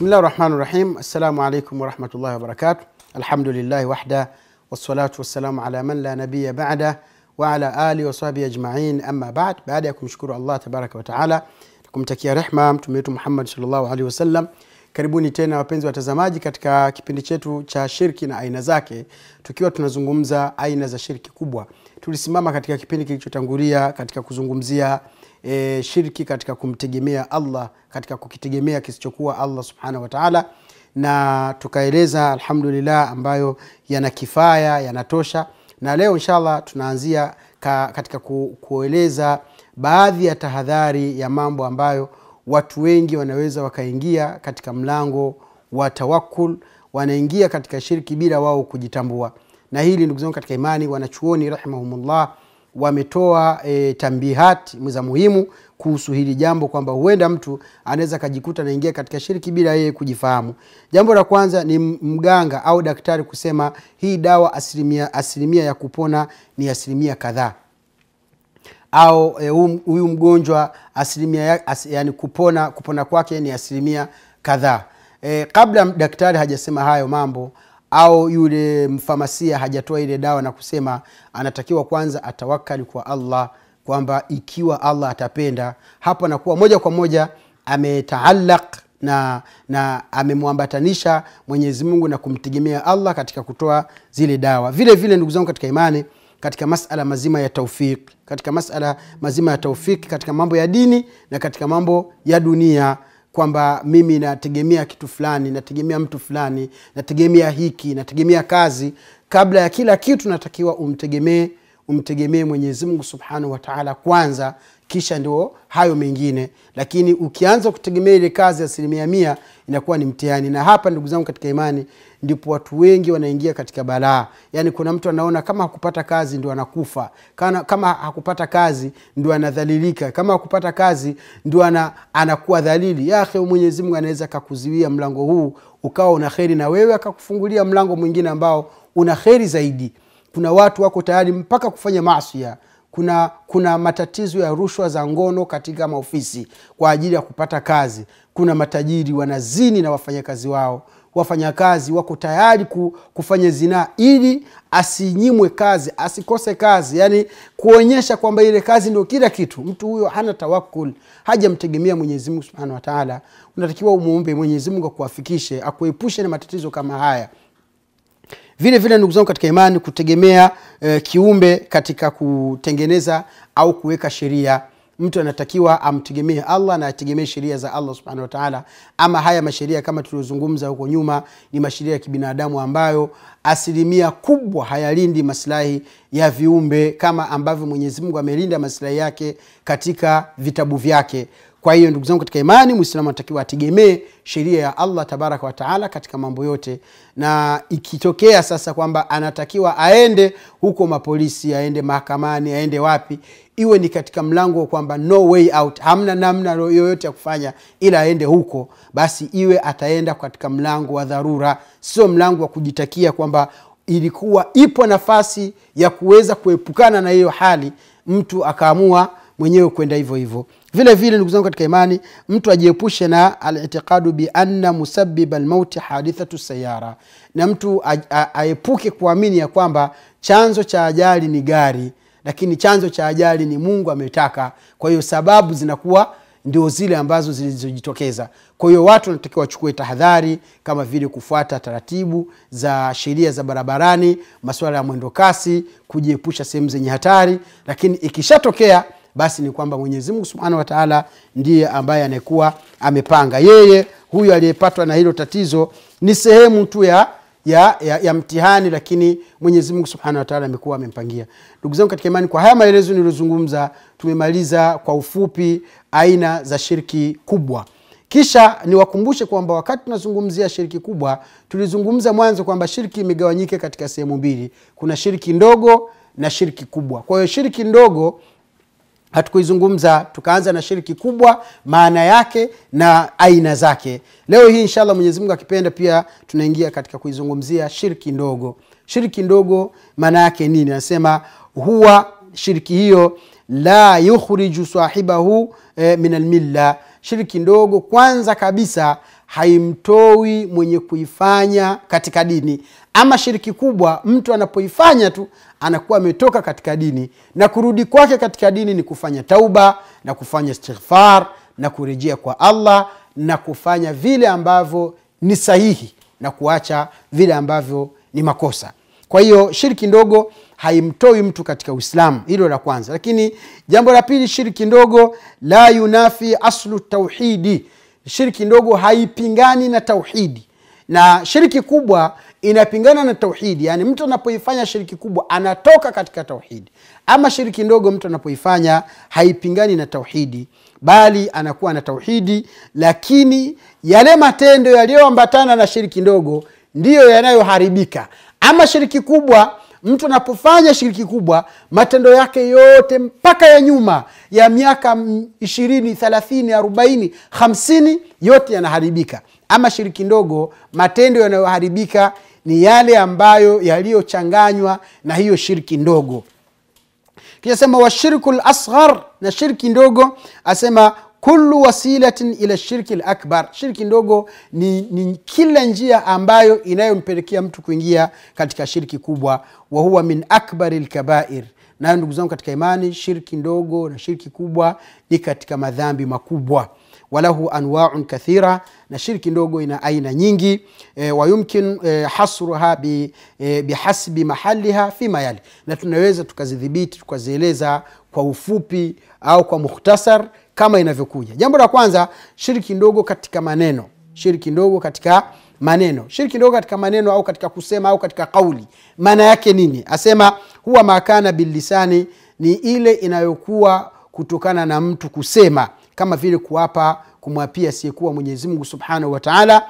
bismillahi rahmani rahim assalamu alaikum warahmatullahi wabarakatu alhamdulillahi wahda wassalatu wassalamu ala man la nabiya bada wa ala wasahbihi ajmain amma bad baada ya kumshukuru allah tabaraka wataala na kumtakia rehma mtume wetu muhammad salllahu alaihi wasallam karibuni tena wapenzi watazamaji katika kipindi chetu cha shirki na aina zake tukiwa tunazungumza aina za shirki kubwa tulisimama katika kipindi kilichotangulia katika kuzungumzia e, shirki katika kumtegemea allah katika kukitegemea kisichokuwa allah subhanahu wataala na tukaeleza alhamdulillah ambayo yana kifaya yanatosha na leo inshallah tunaanzia ka, katika ku, kueleza baadhi ya tahadhari ya mambo ambayo watu wengi wanaweza wakaingia katika mlango wa tawakul wanaingia katika shirki bila wao kujitambua na hili ndugu zangu katika imani wanachuoni rahimahumullah wametoa e, tambihati za muhimu kuhusu hili jambo kwamba huenda mtu anaweza akajikuta anaingia katika shiriki bila yeye kujifahamu. Jambo la kwanza ni mganga au daktari kusema hii dawa asilimia, asilimia ya kupona ni asilimia kadhaa au e, huyu mgonjwa asilimia ya, as, yani kupona kupona kwake ni asilimia kadhaa. E, kabla daktari hajasema hayo mambo au yule mfamasia hajatoa ile dawa na kusema anatakiwa kwanza atawakali kwa allah kwamba ikiwa allah atapenda hapo anakuwa moja kwa moja ametaalaq na na amemwambatanisha mwenyezi mungu na kumtegemea allah katika kutoa zile dawa vile vile ndugu zangu katika imani katika masala mazima ya taufiki katika masala mazima ya taufiki katika mambo ya dini na katika mambo ya dunia kwamba mimi nategemea kitu fulani nategemea mtu fulani nategemea hiki nategemea kazi kabla ya kila kitu natakiwa umtegemee umtegemee mwenyezi mungu subhanahu Ta'ala kwanza kisha ndio hayo mengine lakini ukianza kutegemea ile kazi asilimia mia inakuwa ni mtihani na hapa ndugu zangu katika imani ndipo watu wengi wanaingia katika balaa Yani kuna mtu anaona kama hakupata kazi ndio anakufa kama, kama hakupata kazi ndio anadhalilika kama hakupata kazi ndio ana, anakuwa dhalili Mwenyezi Mungu anaweza akakuziwia mlango huu ukawa una kheri na wewe akakufungulia mlango mwingine ambao una kheri zaidi kuna watu wako tayari mpaka kufanya masia kuna kuna matatizo ya rushwa za ngono katika maofisi kwa ajili ya kupata kazi kuna matajiri wanazini na wafanyakazi wao wafanyakazi wako tayari kufanya zinaa ili asinyimwe kazi asikose kazi yani kuonyesha kwamba ile kazi ndio kila kitu mtu huyo hana tawakul hajamtegemea mwenyezimungu subhanahu wataala unatakiwa umwombe mwenyezimungu akuafikishe akuepushe na matatizo kama haya vile vile ndugu zangu katika imani, kutegemea e, kiumbe katika kutengeneza au kuweka sheria mtu anatakiwa amtegemee allah na ategemee sheria za allah subhanahu wataala ama haya masheria kama tuliozungumza huko nyuma ni masheria ya kibinadamu ambayo asilimia kubwa hayalindi maslahi ya viumbe kama ambavyo mwenyezi mungu amelinda maslahi yake katika vitabu vyake kwa hiyo ndugu zangu katika imani mwislamu anatakiwa ategemee sheria ya allah tabaraka wataala katika mambo yote na ikitokea sasa kwamba anatakiwa aende huko mapolisi aende mahakamani aende wapi iwe ni katika mlango kwamba no way out hamna namna yoyote ya kufanya ila aende huko basi iwe ataenda katika mlango wa dharura sio mlango wa kujitakia kwamba ilikuwa ipo nafasi ya kuweza kuepukana na hiyo hali mtu akaamua mwenyewe kwenda hivyo hivyo vile vile ndugu zangu katika imani mtu ajiepushe na alitiqadu bianna musabiba lmauti hadithatu sayara na mtu aepuke kuamini ya kwamba chanzo cha ajali ni gari lakini chanzo cha ajali ni mungu ametaka kwa hiyo sababu zinakuwa ndio zile ambazo zilizojitokeza kwa hiyo watu wanatakiwa wachukue tahadhari kama vile kufuata taratibu za sheria za barabarani masuala ya mwendo kasi kujiepusha sehemu zenye hatari lakini ikishatokea basi ni kwamba mwenyezi mungu subhanahu wa taala ndiye ambaye anayekuwa amepanga yeye huyu aliyepatwa na hilo tatizo ni sehemu tu ya ya, ya, ya mtihani lakini mwenyezi mungu subhanahu Ta'ala amekuwa amempangia ndugu zangu katika imani kwa haya maelezo niliyozungumza tumemaliza kwa ufupi aina za shirki kubwa kisha niwakumbushe kwamba wakati tunazungumzia shiriki kubwa tulizungumza mwanzo kwamba shirki imegawanyika katika sehemu mbili kuna shiriki ndogo na shiriki kubwa kwa hiyo shiriki ndogo hatukuizungumza tukaanza na shirki kubwa maana yake na aina zake leo hii inshallah mwenyezimungu akipenda pia tunaingia katika kuizungumzia shirki ndogo shiriki ndogo maana yake nini anasema huwa shiriki hiyo la yukhriju sahibahu e, min almilla shiriki ndogo kwanza kabisa haimtoi mwenye kuifanya katika dini ama shiriki kubwa, mtu anapoifanya tu anakuwa ametoka katika dini, na kurudi kwake katika dini ni kufanya tauba na kufanya istighfar na kurejea kwa Allah na kufanya vile ambavyo ni sahihi na kuacha vile ambavyo ni makosa. Kwa hiyo shiriki ndogo haimtoi mtu katika Uislamu, hilo la kwanza. Lakini jambo la pili, shiriki ndogo la yunafi aslu tauhidi, shiriki ndogo haipingani na tauhidi, na shiriki kubwa inapingana na tauhidi. Yani mtu anapoifanya shiriki kubwa anatoka katika tauhidi, ama shiriki ndogo mtu anapoifanya haipingani na tauhidi, bali anakuwa na tauhidi, lakini yale matendo yaliyoambatana na shiriki ndogo ndiyo yanayoharibika. Ama shiriki kubwa, mtu anapofanya shiriki kubwa, matendo yake yote mpaka ya nyuma ya miaka ishirini, thelathini, arobaini, hamsini, yote yanaharibika. Ama shiriki ndogo, matendo yanayoharibika ni yale ambayo yaliyochanganywa na hiyo shirki ndogo kisha sema washirku lasghar na shirki ndogo asema kulu wasilatin ila shirki lakbar shirki ndogo ni, ni kila njia ambayo inayompelekea mtu kuingia katika shirki kubwa wahuwa min akbari lkabair nayo ndugu zangu katika imani shirki ndogo na shirki kubwa ni katika madhambi makubwa walahu anwaun kathira, na shirki ndogo ina aina nyingi e, wayumkin e, hasruha bi, e, bihasbi mahaliha fima yali, na tunaweza tukazidhibiti tukazieleza kwa ufupi au kwa mukhtasar kama inavyokuja. Jambo la kwanza, shirki ndogo katika maneno, shirki ndogo katika maneno shirki ndogo katika maneno au katika kusema au katika kauli, maana yake nini? Asema huwa makana bilisani, ni ile inayokuwa kutokana na mtu kusema kama vile kuapa kumwapia asiyekuwa mwenyezimngu subhanahu wataala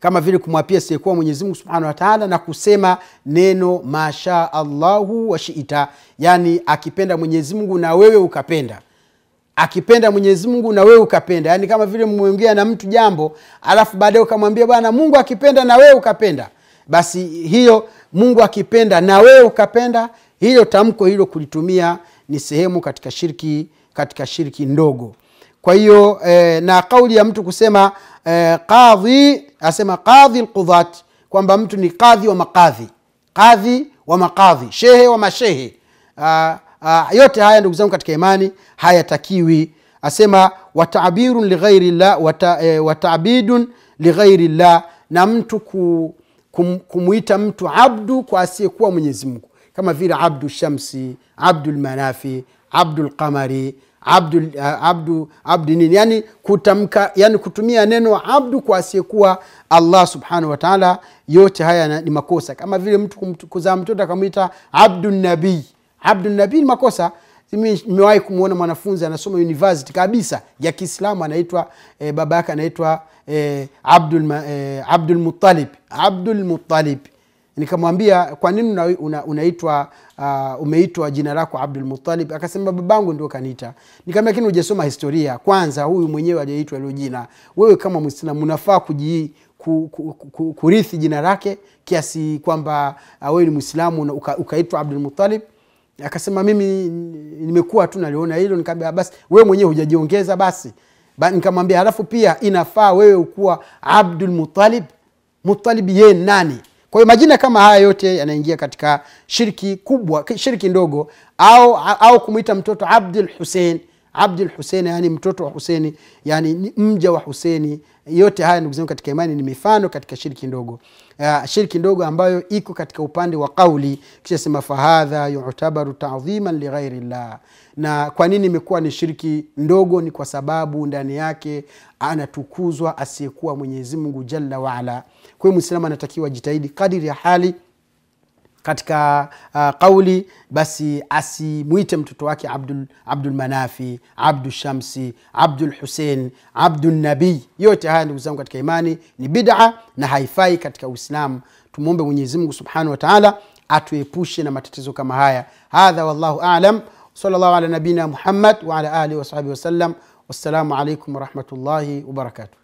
kama vile kumwapia asiyekuwa mwenyezimngu subhanahu wataala na kusema neno masha allahu washiita yani akipenda mwenyezimngu na wewe ukapenda akipenda mwenyezimngu na wewe ukapenda yani kama vile mmeongea na mtu jambo alafu baadae ukamwambia bwana mungu akipenda na wewe ukapenda basi hiyo mungu akipenda na wewe ukapenda hilo tamko hilo kulitumia ni sehemu katika shirki katika shirki ndogo kwa hiyo eh, na kauli ya mtu kusema eh, kadhi asema kadhi lqudhat kwamba mtu ni kadhi wa makadhi kadhi wa makadhi shehe wa mashehe aa, ah, aa, ah, yote haya ndugu zangu katika imani hayatakiwi asema wataabirun lighairi wata, e, eh, watabidun lighairi llah na mtu ku, kum, kumwita mtu abdu kwa asiyekuwa mwenyezimngu kama vile abdu shamsi abdu lmanafi abdu lqamari abdu, eh, abdu, abdu nini yani kutamka yani kutumia neno abdu kwa asiyekuwa allah subhanahu wataala yote haya ni makosa kama vile mtu kuzaa mtoto akamwita abdunabii abdunabii ni makosa nimewahi kumwona mwanafunzi anasoma university kabisa ya kiislamu anaitwa e, baba yake anaitwa e, abdul, e, abdul mutalib abdul nikamwambia kwa nini unaitwa una, una, uh, umeitwa jina lako abdul muttalib akasema babangu ndio kaniita nikamwambia lakini hujasoma historia kwanza huyu mwenyewe aliyeitwa hilo jina wewe kama mwislamu unafaa kuji ku, ku, ku, ku, kurithi jina lake kiasi kwamba uh, wewe ni mwislamu uka, ukaitwa abdul muttalib akasema mimi nimekuwa tu naliona hilo nikamwambia basi wewe mwenyewe hujajiongeza basi ba, nikamwambia halafu pia inafaa wewe kuwa abdul muttalib muttalib yeye nani kwa hiyo majina kama haya yote yanaingia katika shirki kubwa, shirki ndogo, au au kumwita mtoto Abdul Hussein Abdul Hussein, yani mtoto wa Huseni, yani mja wa Huseni. Yote haya ndugu zangu katika imani ni mifano katika shirki ndogo, uh, shirki ndogo ambayo iko katika upande wa kauli, kisha sema fahadha yutabaru tadhiman lighairi llah. Na kwa nini imekuwa ni shirki ndogo? Ni kwa sababu ndani yake anatukuzwa asiyekuwa Mwenyezi Mungu jalla waala. Kwa Muislamu anatakiwa jitahidi kadiri ya hali katika uh, kauli basi asimwite mtoto wake Abdul, Abdul Manafi, Abdul Shamsi, Abdul Nabii. Yote haya ndugu zangu katika imani ni bid'a na haifai katika Uislamu. Tumwombe mwenyezimngu Subhanahu wa Ta'ala atuepushe na matatizo kama haya. Hadha wallahu a'lam. Sallallahu ala nabiina Muhammad wala alihi wasahbihi wasallam. Wassalamu alaikum warahmatullahi wabarakatuh.